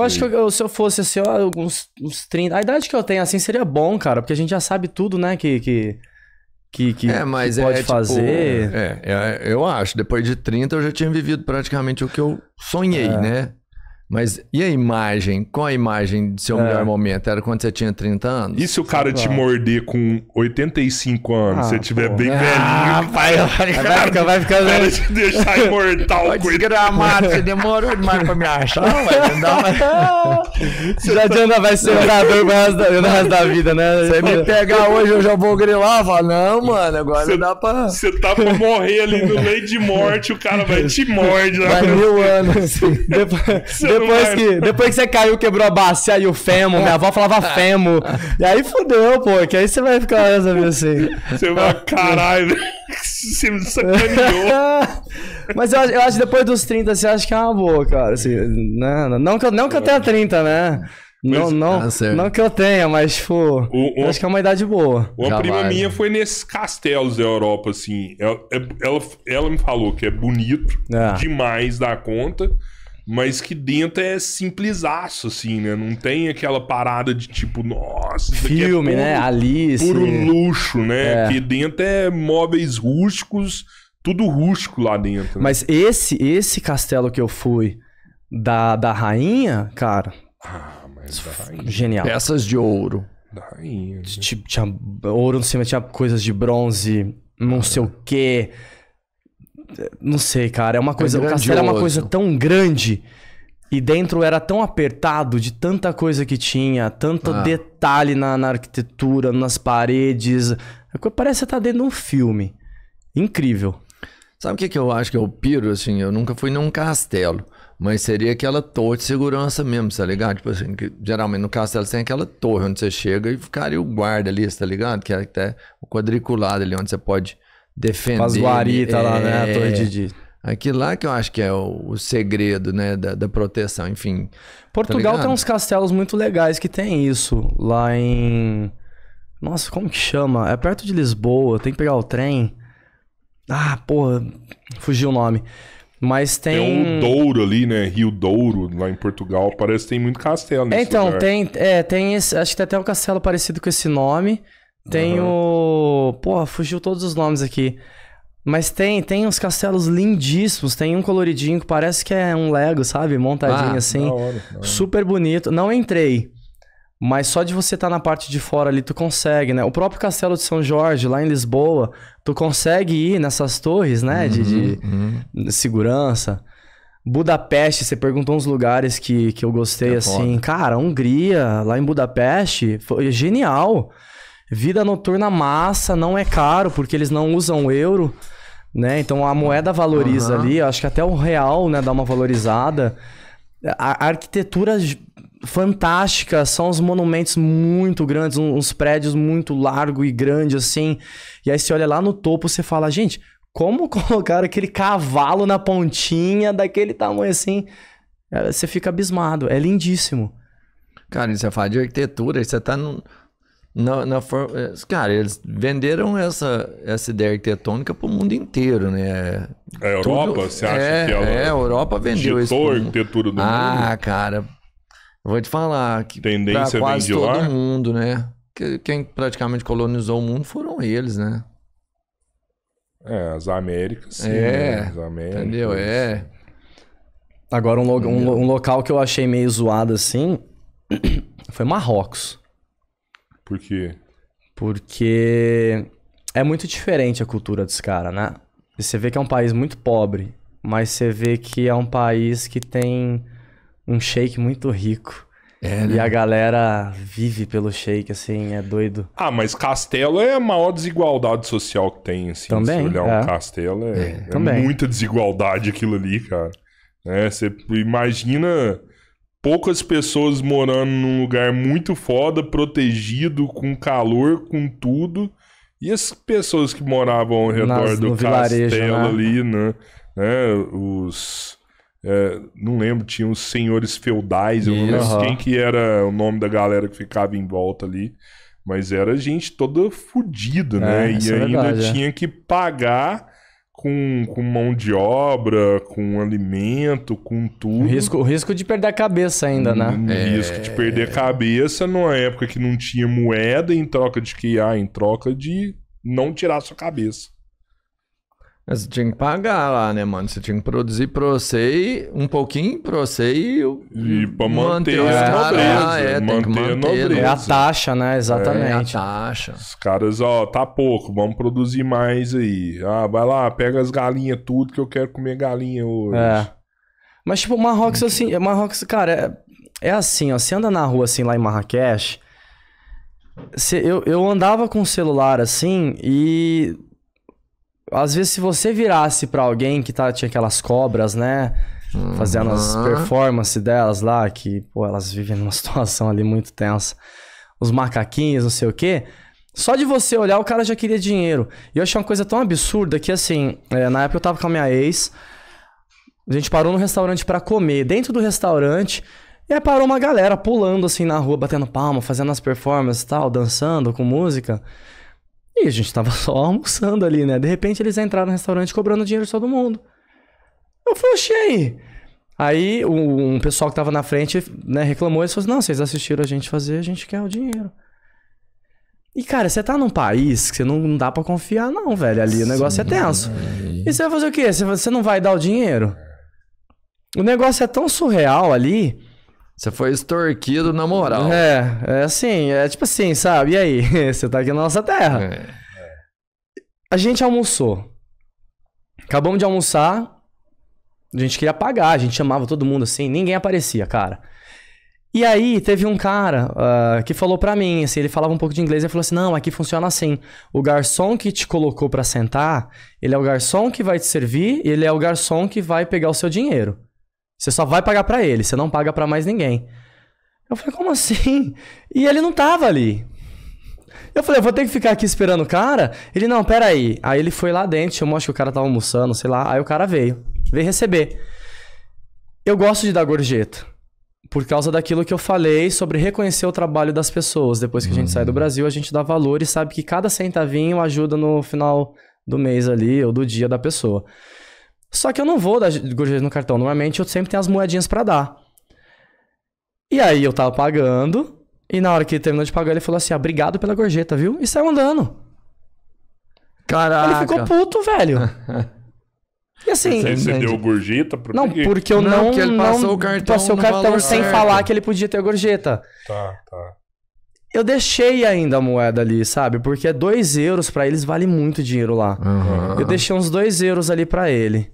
Eu acho que eu, se eu fosse assim, alguns uns, 30. A idade que eu tenho assim seria bom, cara, porque a gente já sabe tudo, né? Que. que... Que, que, é, mas que pode é, tipo, fazer. É, é eu acho. Depois de 30, eu já tinha vivido praticamente o que eu sonhei, é. né? Mas e a imagem? Qual a imagem do seu é. melhor momento? Era quando você tinha 30 anos? E se o cara Sim, te claro. morder com 85 anos? Ah, você tiver bem ah, velhinho. Ah, pai, vai, cara, vai ficar, vai ficar velho. te deixar imortal. Vai desgramado, você demorou demais pra me achar. não Vai, não dá mais. já adianta, vai ser orador pro resto, da, resto da vida, né? Você me pegar hoje, eu já vou grilar. Fala, não, mano, agora cê, não dá pra... Você tá pra morrer ali no meio de morte, o cara vai te morde. Vai mil anos. Assim. Depois... Depois que, depois que você caiu, quebrou a bacia e o Femo minha avó falava Femo E aí fudeu, pô, que aí você vai ficar resolvendo assim. Você vai, caralho, você me sacaneou. Mas eu, eu acho que depois dos 30, você acha que é uma boa, cara. Assim, né? não, não, que eu, não que eu tenha 30, é. né? não, não, ah, não que eu tenha, mas, tipo, o, o, acho que é uma idade boa. Uma prima minha né? foi nesses castelos da Europa, assim. Ela, ela, ela me falou que é bonito é. demais da conta mas que dentro é simplesaço, assim, né? Não tem aquela parada de tipo, nossa, isso é filme, é puro, né? Alice. Puro luxo, né? É. Que dentro é móveis rústicos, tudo rústico lá dentro. Né? Mas esse esse castelo que eu fui da, da rainha, cara. Ah, mas da rainha. Genial. Peças de ouro. Da rainha. Né? Tipo, tinha ouro no cima, tinha coisas de bronze, não ah. sei o quê. Não sei, cara. É uma é coisa. É o castelo é uma coisa tão grande. E dentro era tão apertado de tanta coisa que tinha, tanto ah. detalhe na, na, arquitetura, nas paredes. Parece estar dentro de um filme. Incrível. Sabe o que, que eu acho que eu piro, assim? Eu nunca fui num castelo. Mas seria aquela torre de segurança mesmo, tá ligado? Tipo assim, que geralmente no castelo tem aquela torre onde você chega e ficaria o guarda ali, tá ligado? Que é até o quadriculado ali, onde você pode defender. As guaritas é, lá, né? A é. torre de, de. Aquilo lá que eu acho que é o, o segredo, né? Da, da, proteção, enfim. Portugal tá tem uns castelos muito legais que tem isso. Lá em. Nossa, como que chama? É perto de Lisboa, tem que pegar o trem. Ah, porra, fugiu o nome. Mas tem. Tem um Douro ali, né? Rio Douro, lá em Portugal. Parece que tem muito castelo nesse Então, lugar. tem. É, tem esse, Acho que tem até um castelo parecido com esse nome. Tem uhum. o. Porra, fugiu todos os nomes aqui. Mas tem, tem uns castelos lindíssimos, tem um coloridinho que parece que é um Lego, sabe? Montadinho ah, assim. Da hora, da hora. Super bonito. Não entrei. Mas só de você estar tá na parte de fora ali, tu consegue, né? O próprio Castelo de São Jorge, lá em Lisboa, tu consegue ir nessas torres, né? Uhum, de, de uhum. uhum. segurança. Budapeste, você perguntou uns lugares que, que eu gostei, é assim. Foda. Cara, Hungria, lá em Budapeste, foi genial. Vida noturna massa, não é caro, porque eles não usam euro, né? Então a moeda valoriza uhum. ali, acho que até o real, né, dá uma valorizada. A arquitetura fantástica, são os monumentos muito grandes, uns prédios muito largo e grande assim. E aí você olha lá no topo, você fala, gente, como colocaram aquele cavalo na pontinha daquele tamanho assim? É, você fica abismado, é lindíssimo. Cara, você fala de arquitetura, você tá num... No na, na é, cara, eles venderam essa, essa ideia arquitetônica para o mundo inteiro, né? A Europa, Tudo, você acha é, que ela é, é, a Europa vendeu isso? a arquitetura do ah, mundo. Ah, cara, vou te falar que tendência quase todo lá? mundo, né? Quem praticamente colonizou o mundo foram eles, né? É, as Américas. Sim, é, né? as Américas. Entendeu? É. Agora, um, lo um, um local que eu achei meio zoado assim foi Marrocos. Por quê? Porque é muito diferente a cultura dos caras, né? Você vê que é um país muito pobre, mas você vê que é um país que tem um shake muito rico. É, né? E a galera vive pelo shake, assim, é doido. Ah, mas castelo é a maior desigualdade social que tem, assim. Também, se olhar é. um castelo, é, é. é muita desigualdade aquilo ali, cara. É, você imagina poucas pessoas morando num lugar muito foda, protegido, com calor, com tudo. E as pessoas que moravam ao redor Nas, do castelo vilarejo, né? ali, né? né? Os. É, não lembro, tinha os senhores feudais, eu não lembro quem que era o nome da galera que ficava em volta ali. Mas era gente toda fodida, né? é, né? E é ainda verdade, é. tinha é. que pagar com, com mão de obra, com alimento, com tudo. O risco, o risco de perder a cabeça ainda, né? O é... risco de perder a cabeça numa época que não tinha moeda em troca de que? Ah, em troca de não tirar a sua cabeça. Mas tinha que pagar lá, né, mano? Você tinha que produzir pra você e um pouquinho pra você e. E pra manter, manter os caras. Ah, é, manter tem que manter. Né? A é a taxa, né? Exatamente. É a taxa. Os caras, ó, tá pouco, vamos produzir mais aí. Ah, vai lá, pega as galinhas tudo que eu quero comer galinha hoje. É. Mas, tipo, Marrocos, assim, Marrocos, cara, é, é assim, ó. Você anda na rua, assim, lá em Marrakech. Cê, eu, eu andava com o celular assim e às vezes, se você virasse para alguém que tá, tinha aquelas cobras, né? Uhum. Fazendo as uhum. performances delas lá, que, pô, elas vivem numa situação ali muito tensa. Os macaquinhos, não sei o quê. Só de você olhar, o cara já queria dinheiro. E eu achei uma coisa tão absurda que, assim, é, na época eu tava com a minha ex, a gente parou no restaurante para comer. Dentro do restaurante, e aí parou uma galera pulando assim na rua, batendo palma, fazendo as performances e tal, dançando com música. E a gente tava só almoçando ali, né? De repente eles entraram no restaurante cobrando dinheiro de todo mundo. Eu falei, oxi, aí. Aí um pessoal que tava na frente né, reclamou e falou assim, não, vocês assistiram a gente fazer, a gente quer o dinheiro. E, cara, você tá num país que você não, não dá para confiar, não, velho. Ali Sim, o negócio é tenso. É. E você vai fazer o quê? você não vai dar o dinheiro? O negócio é tão surreal ali você foi extorquido na moral. É, é assim, é tipo assim, sabe? E aí? Você tá aqui na nossa terra. É. A gente almoçou. Acabamos de almoçar. A gente queria pagar, a gente chamava todo mundo assim, ninguém aparecia, cara. E aí teve um cara uh, que falou pra mim, assim, ele falava um pouco de inglês e falou assim: não, aqui funciona assim. O garçom que te colocou pra sentar, ele é o garçom que vai te servir, ele é o garçom que vai pegar o seu dinheiro. Você só vai pagar para ele, você não paga para mais ninguém. Eu falei, como assim? E ele não tava ali. Eu falei, eu vou ter que ficar aqui esperando o cara? Ele, não, peraí. Aí ele foi lá dentro, eu mostro que o cara tava almoçando, sei lá. Aí o cara veio, veio receber. Eu gosto de dar gorjeta. Por causa daquilo que eu falei sobre reconhecer o trabalho das pessoas. Depois que uhum. a gente sai do uhum. Brasil, a gente dá valor e sabe que cada centavinho ajuda no final do mês ali, ou do dia da pessoa. Só que eu não vou dar gorjeta no cartão. Normalmente eu sempre tenho as moedinhas para dar. E aí eu tava pagando. E na hora que ele terminou de pagar, ele falou assim: ah, obrigado pela gorjeta, viu? E saiu andando. Caraca. Ele ficou puto, velho. E assim. Você deu gorjeta? Por não, quê? porque eu não. não ele passou o cartão, passou o cartão sem certo. falar que ele podia ter a gorjeta. Tá, tá. Eu deixei ainda a moeda ali, sabe? Porque 2 euros para eles vale muito dinheiro lá. Uhum. Eu deixei uns 2 euros ali para ele.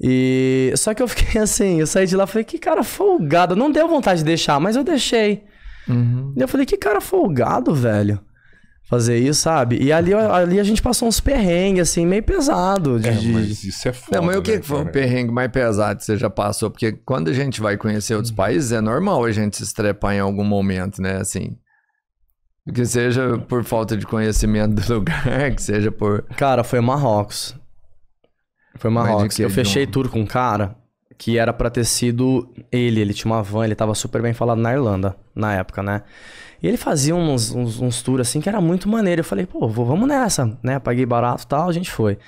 E só que eu fiquei assim, eu saí de lá falei, que cara folgado. Não deu vontade de deixar, mas eu deixei. Uhum. E eu falei, que cara folgado, velho. Fazer isso, sabe? E ali, ali a gente passou uns perrengues, assim, meio pesado. De, é, mas isso é foda. Não, mas o que, né, que foi um perrengue mais pesado que você já passou? Porque quando a gente vai conhecer outros uhum. países, é normal a gente se estrepar em algum momento, né? Assim, que seja por falta de conhecimento do lugar, que seja por. Cara, foi Marrocos. Foi Marrocos. Eu fechei tour com um cara que era pra ter sido ele. Ele tinha uma van, ele tava super bem falado na Irlanda, na época, né? E ele fazia uns, uns, uns tours assim que era muito maneiro. Eu falei, pô, vou, vamos nessa, né? Paguei barato e tal, a gente foi.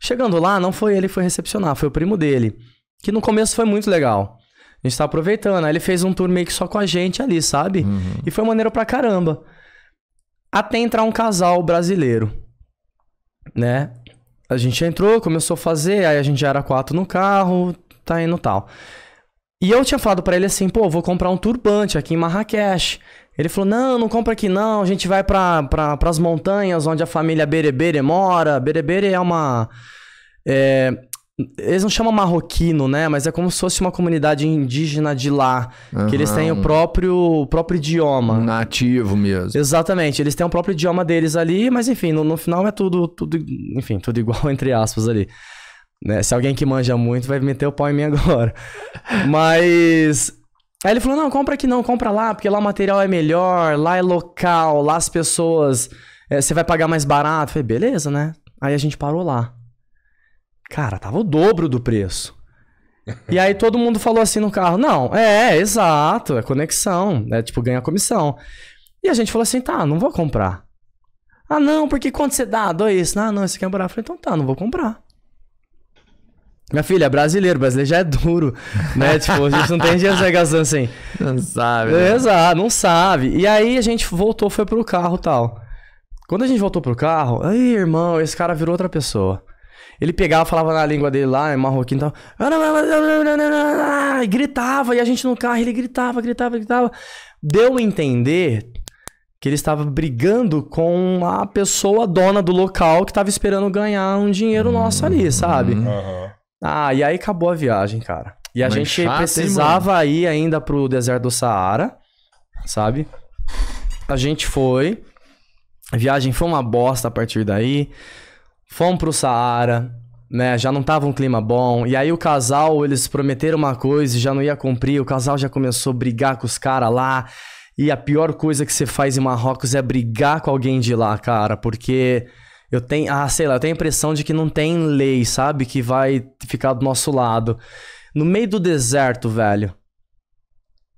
Chegando lá, não foi ele que foi recepcionar, foi o primo dele. Que no começo foi muito legal. A gente tá aproveitando. Aí ele fez um tour meio que só com a gente ali, sabe? Uhum. E foi maneiro pra caramba. Até entrar um casal brasileiro. Né? a gente entrou, começou a fazer, aí a gente já era quatro no carro, tá indo tal. E eu tinha falado para ele assim, pô, vou comprar um turbante aqui em Marrakech. Ele falou, não, não compra aqui não, a gente vai pra, pra, pras montanhas onde a família Berebere mora. Berebere é uma... É, eles não chamam marroquino, né? Mas é como se fosse uma comunidade indígena de lá. Uhum. Que eles têm o próprio, o próprio idioma. Nativo mesmo. Exatamente. Eles têm o próprio idioma deles ali, mas enfim, no, no final é tudo, tudo. Enfim, tudo igual, entre aspas, ali. Né? Se alguém que manja muito vai meter o pau em mim agora. mas. Aí ele falou: não, compra aqui não, compra lá, porque lá o material é melhor, lá é local, lá as pessoas. É, você vai pagar mais barato. Eu falei, beleza, né? Aí a gente parou lá. Cara, tava o dobro do preço. E aí todo mundo falou assim no carro: não, é, é exato, é conexão, é tipo ganha comissão. E a gente falou assim: tá, não vou comprar. Ah, não, porque quando você dá dois, ah, não, esse aqui é barato. Eu falei: então tá, não vou comprar. Minha filha, é brasileiro, brasileiro já é duro, né? tipo, a gente não tem dinheiro de gastando assim. Não sabe. Né? Exato, não sabe. E aí a gente voltou, foi pro carro tal. Quando a gente voltou pro carro, aí, irmão, esse cara virou outra pessoa. Ele pegava, falava na língua dele lá, é marroquino e tal. E gritava, e a gente no carro, ele gritava, gritava, gritava. Deu a entender que ele estava brigando com a pessoa dona do local que estava esperando ganhar um dinheiro nosso ali, hum, sabe? Uhum. Ah, e aí acabou a viagem, cara. E a Mas gente chato, precisava hein, ir ainda pro deserto do Saara, sabe? A gente foi. A viagem foi uma bosta a partir daí. Fomos pro Saara, né? Já não tava um clima bom. E aí o casal, eles prometeram uma coisa e já não ia cumprir. O casal já começou a brigar com os caras lá. E a pior coisa que você faz em Marrocos é brigar com alguém de lá, cara, porque eu tenho, ah, sei lá, eu tenho a impressão de que não tem lei, sabe, que vai ficar do nosso lado. No meio do deserto, velho.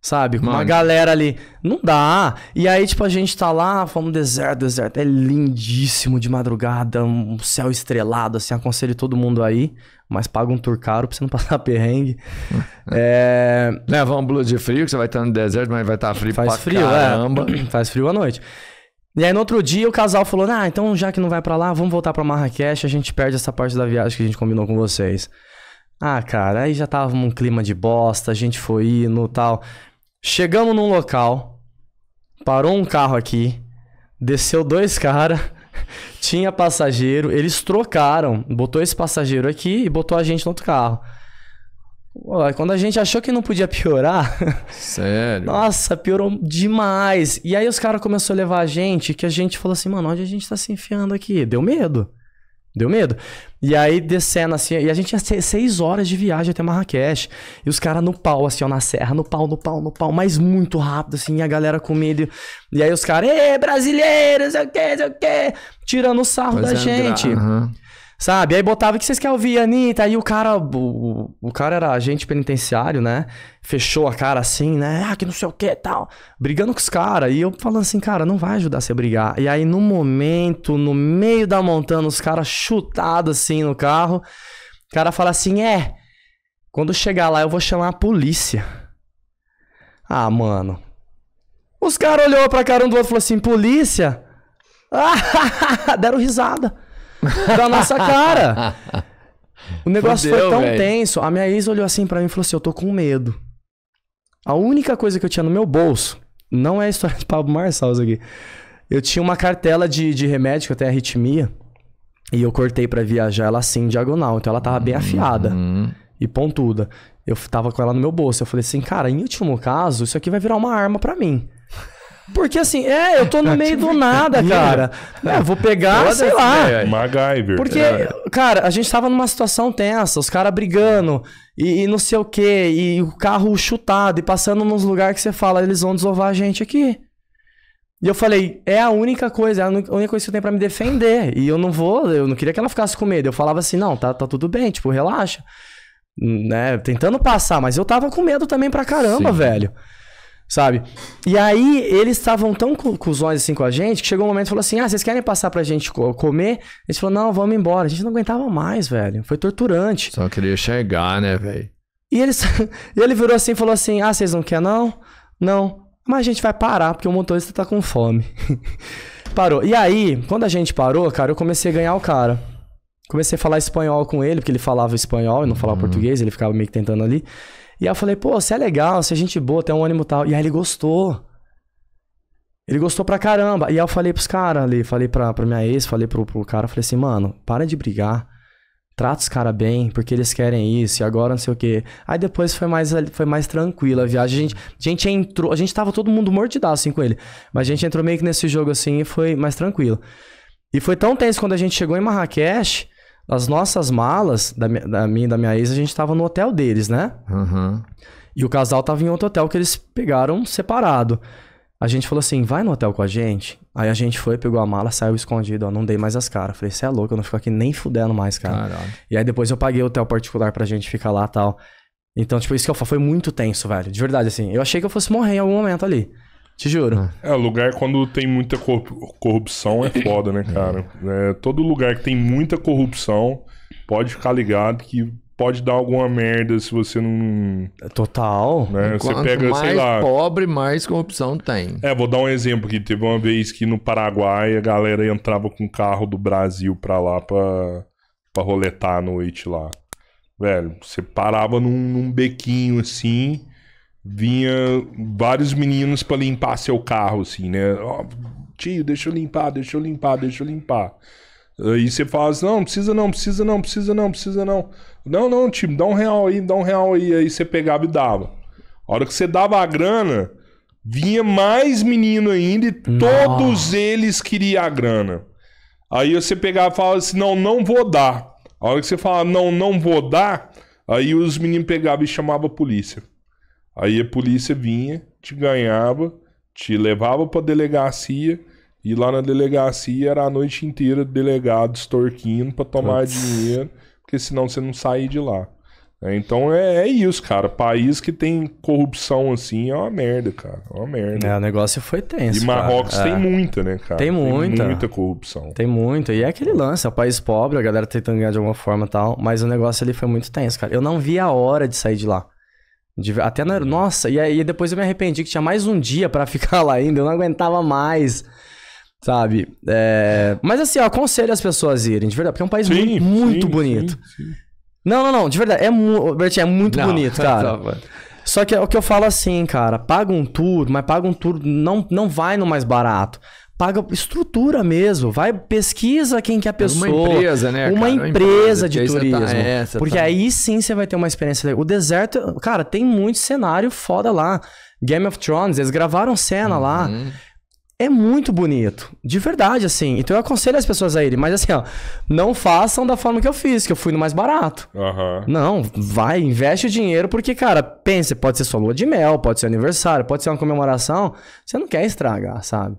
Sabe? Mano. Uma galera ali. Não dá. E aí, tipo, a gente tá lá, fomos deserto, deserto. É lindíssimo de madrugada, um céu estrelado, assim. Aconselho todo mundo aí. Mas paga um tour caro pra você não passar perrengue. é... Leva um blues de frio, que você vai estar no deserto, mas vai estar frio Faz pra frio, é. caramba. É. Faz frio à noite. E aí, no outro dia, o casal falou: Ah, então já que não vai para lá, vamos voltar pra Marrakech, a gente perde essa parte da viagem que a gente combinou com vocês. Ah, cara, aí já tava num clima de bosta, a gente foi indo tal. Chegamos num local, parou um carro aqui, desceu dois caras, tinha passageiro, eles trocaram, botou esse passageiro aqui e botou a gente no outro carro. Quando a gente achou que não podia piorar. Sério. Nossa, piorou demais. E aí os caras começaram a levar a gente, que a gente falou assim, mano, onde a gente tá se enfiando aqui? Deu medo. Deu medo. E aí descendo assim, e a gente tinha seis horas de viagem até Marrakech. E os caras no pau, assim, ó, na serra, no pau, no pau, no pau, mas muito rápido, assim, e a galera com medo. E aí os caras, ê, brasileiros, sei o que, sei o que, tirando o sarro da é gente. Uhum. Sabe? Aí botava o que vocês querem ouvir, Anitta? Aí o cara. O, o cara era agente penitenciário, né? Fechou a cara assim, né? Ah, que não sei o que tal. Brigando com os caras. E eu falando assim, cara, não vai ajudar você a brigar. E aí, no momento, no meio da montanha, os caras chutados assim no carro. O cara fala assim: é. Quando chegar lá, eu vou chamar a polícia. Ah, mano. Os caras olhou pra cara um do outro e falou assim: polícia? Ah, deram risada. da nossa cara. O negócio Fudeu, foi tão véio. tenso. A minha ex olhou assim para mim e falou assim: Eu tô com medo. A única coisa que eu tinha no meu bolso, não é a história de Pablo Marçal aqui. Eu tinha uma cartela de, de remédio, que eu tenho arritmia. E eu cortei para viajar ela assim, diagonal. Então ela tava bem uhum. afiada e pontuda. Eu tava com ela no meu bolso. Eu falei assim, cara, em último caso, isso aqui vai virar uma arma para mim. Porque assim, é, eu tô no ah, meio do tipo, nada, é, cara. É. é, vou pegar, sei lá. Né, MacGyver. Porque, é. cara, a gente tava numa situação tensa, os caras brigando e, e, não sei o quê, e o carro chutado e passando nos lugares que você fala, eles vão desovar a gente aqui. E eu falei, é a única coisa, é a única coisa que eu tenho pra me defender. E eu não vou, eu não queria que ela ficasse com medo. Eu falava assim, não, tá, tá tudo bem, tipo, relaxa. Né, tentando passar, mas eu tava com medo também pra caramba, Sim. velho sabe? E aí eles estavam tão cuzões assim com a gente que chegou um momento e falou assim: ah, vocês querem passar pra gente comer? Eles falaram: não, vamos embora. A gente não aguentava mais, velho. Foi torturante. Só queria chegar, né, velho? E, eles... ele virou assim e falou assim: ah, vocês não querem não? Não. Mas a gente vai parar porque o motorista tá com fome. Parou. E aí, quando a gente parou, cara, eu comecei a ganhar o cara. Comecei a falar espanhol com ele, porque ele falava espanhol e não falava uhum. português, ele ficava meio que tentando ali. E aí eu falei, pô, você é legal, você é gente boa, tem um ânimo tal. E aí ele gostou. Ele gostou pra caramba. E aí eu falei pros caras ali, falei pra, pra minha ex, falei pro, pro cara, falei assim, mano, para de brigar. Trata os caras bem, porque eles querem isso, e agora não sei o quê. Aí depois foi mais, foi mais tranquila a viagem. A gente, a gente entrou, a gente tava todo mundo mordidaço assim com ele. Mas a gente entrou meio que nesse jogo assim e foi mais tranquilo. E foi tão tenso quando a gente chegou em Marrakech as nossas malas, da, da minha e da minha ex, a gente tava no hotel deles, né? Uhum. E o casal tava em outro hotel que eles pegaram separado. A gente falou assim, vai no hotel com a gente. Aí a gente foi, pegou a mala, saiu escondido, ó, não dei mais as caras. Falei, você é louco, eu não fico aqui nem fudendo mais, cara. Caralho. E aí depois eu paguei o hotel particular pra gente ficar lá e tal. Então, tipo, isso que eu falo, foi muito tenso, velho. De verdade, assim. Eu achei que eu fosse morrer em algum momento ali. Te juro. É, é, lugar quando tem muita corrupção é foda, né, cara? É. é, todo lugar que tem muita corrupção, pode ficar ligado que pode dar alguma merda se você não. Total. Né? Você pega, mais sei lá. pobre, mais corrupção tem. É, vou dar um exemplo aqui. Teve uma vez que no Paraguai a galera entrava com carro do Brasil pra lá pra, pra roletar à noite lá. Velho, você parava num, num bequinho assim vinha vários meninos para limpar seu carro, assim, né? Oh, tio, deixa eu limpar, deixa eu limpar, deixa eu limpar. Aí você fala assim, não, precisa não, precisa não, precisa não, precisa não. Não, não, tio, dá um real aí, dá um real aí. Aí você pegava e dava. A hora que você dava a grana, vinha mais menino ainda e todos eles queriam a grana. Aí você pegava e falava assim, não, não vou dar. A hora que você falava, não, não vou dar, aí os meninos pegavam e chamavam a polícia. Aí a polícia vinha, te ganhava, te levava para delegacia e lá na delegacia era a noite inteira delegado extorquindo para tomar Putz. dinheiro, porque senão você não saía de lá. É, então é, é, isso, cara. País que tem corrupção assim é uma merda, cara. É uma merda. É, o negócio foi tenso. E Marrocos cara. tem é. muita, né, cara? Tem muita. Tem muita corrupção. Tem muita. E é aquele lance, é um país pobre, a galera tentando ganhar de alguma forma e tal. Mas o negócio ali foi muito tenso, cara. Eu não vi a hora de sair de lá. Até na... Nossa, e aí depois eu me arrependi que tinha mais um dia para ficar lá ainda, eu não aguentava mais. Sabe? É... Mas assim, eu aconselho as pessoas a irem, de verdade, porque é um país sim, muito, muito bonito. Sim, não, não, não, de verdade, é, mu... Bertinho, é muito não, bonito, cara. Só que é o que eu falo assim, cara, paga um tour, mas paga um tour, não, não vai no mais barato paga estrutura mesmo, vai pesquisa quem que é a pessoa, uma empresa, né, uma, empresa, empresa de tá- turismo, tá, é, porque tá. aí sim você vai ter uma experiência. Legal. O deserto, cara, tem muito cenário foda lá. Game of Thrones, eles gravaram cena uhum. lá. É muito bonito, de verdade, assim. Então eu aconselho as pessoas a irem, mas assim, ó, não façam da forma que eu fiz, que eu fui no mais barato. Uhum. Não, vai, investe o dinheiro, porque, cara, pense, pode ser sua lua de mel, pode ser aniversário, pode ser uma comemoração, você não quer estragar, sabe?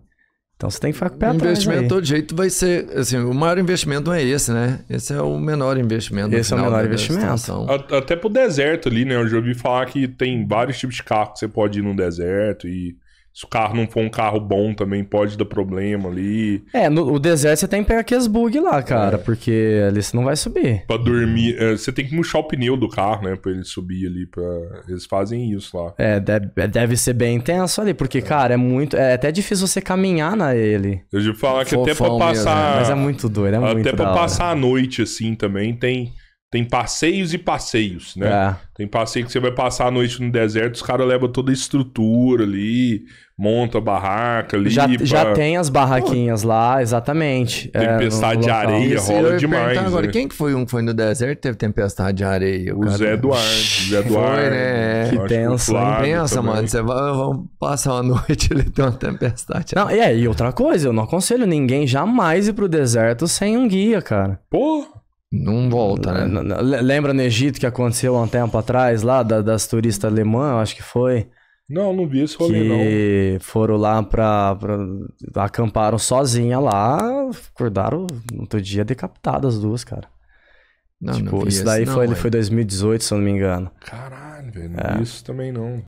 Então você tem que ficar com Investimento de todo jeito vai ser. Assim, o maior investimento não é esse, né? Esse é o menor investimento. Esse é o menor investimento. Até pro deserto ali, né? Eu já ouvi falar que tem vários tipos de carro que você pode ir no deserto e. Se o carro não for um carro bom também, pode dar problema ali. É, no o deserto você tem que pegar aqueles bug lá, cara, é. porque ali você não vai subir. Pra dormir, é, você tem que murchar o pneu do carro, né, pra ele subir ali, pra... eles fazem isso lá. É, deve, é, deve ser bem intenso ali, porque, é. cara, é muito... É até difícil você caminhar na ele. Eu já falar que Fofão até pra passar... Mesmo, né? mas é muito doido, é até muito Até pra passar a noite, assim, também tem... Tem passeios e passeios, né? É. Tem passeio que você vai passar a noite no deserto, os caras levam toda a estrutura ali, monta a barraca ali. Já, já tem as barraquinhas Pô. lá, exatamente. É, tempestade é, de areia rola demais. Agora, né? quem que foi um que foi no deserto teve tempestade de areia? O, o Zé Eduardo. Zé Eduardo. Foi, né? Que tensa. Não pensa, mano. Você vai, vamos passar uma noite ali, tem uma tempestade. Não, e aí, outra coisa, eu não aconselho ninguém jamais ir pro deserto sem um guia, cara. Pô! Não volta, né? Lembra no Egito que aconteceu há um tempo atrás, lá das turistas alemãs, acho que foi? Não, não vi esse rolê, que não. foram lá pra, pra, acamparam sozinha lá, acordaram no outro dia decapitadas as duas, cara. Não, tipo, não isso daí esse, foi, não, foi 2018, se eu não me engano. Caralho, velho. É. Isso também não.